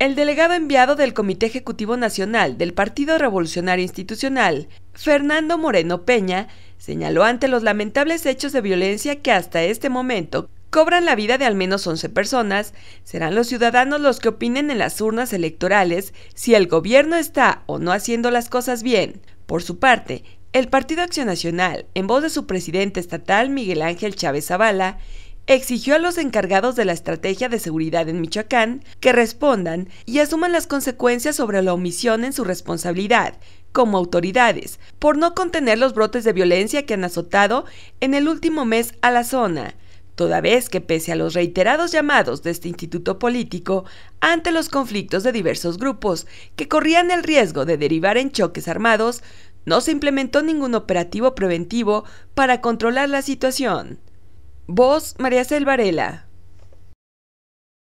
El delegado enviado del Comité Ejecutivo Nacional del Partido Revolucionario Institucional, Fernando Moreno Peña, señaló ante los lamentables hechos de violencia que hasta este momento cobran la vida de al menos 11 personas, serán los ciudadanos los que opinen en las urnas electorales si el gobierno está o no haciendo las cosas bien. Por su parte, el Partido Acción Nacional, en voz de su presidente estatal Miguel Ángel Chávez Zavala, exigió a los encargados de la estrategia de seguridad en Michoacán que respondan y asuman las consecuencias sobre la omisión en su responsabilidad como autoridades por no contener los brotes de violencia que han azotado en el último mes a la zona, toda vez que pese a los reiterados llamados de este instituto político ante los conflictos de diversos grupos que corrían el riesgo de derivar en choques armados, no se implementó ningún operativo preventivo para controlar la situación. Voz María Selvarela